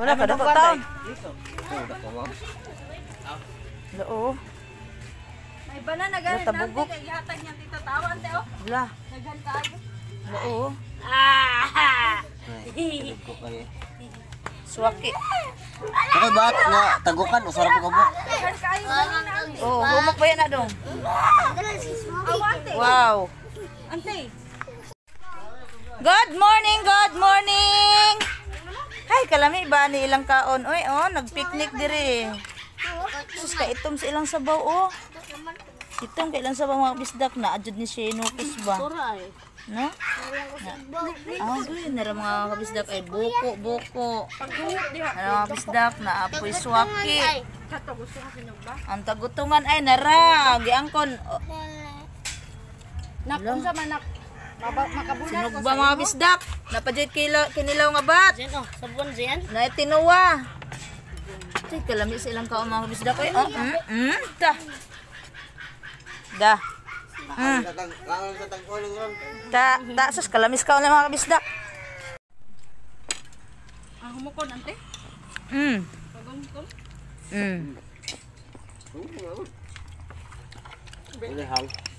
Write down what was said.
Wala pa dapat taon. Oo. May banana ganit natin. Kagihatag niyan tito tawan teo. Oh. Wala. Nagan tayo. Oo. Ah! Eh. Suwaki. Ako ba, nga tagukan o sarap ko mo? Oh, humok pa yan na dong. Wow. Ante. Good morning, good morning kalami ba ni ilang kaon oy oh nagpicnic diri sus ka itom sa ilang sabaw oh itom kay ilang sabaw mga bisdak na adjud ni kus ba no ah gud na mga kabisdak ay buko buko ano mga bisdak na apoy suwaki ang tagutungan ay nara giangkon oh. nakon sa manak makabulan ba sa mga bisdak Napajit kila, kinilaw nga bat. Diyan oh, sabon diyan. Na tinuwa. Tay kalami sa ilang kao mga bisda ko. Eh. Oh, mm, mm, ta. Da. Mm. Ta, ta, sus, kalamis ka na mga bisda. Ang ah, humukon, ante? Mm. Pagumukon? Mm. Hum, hum.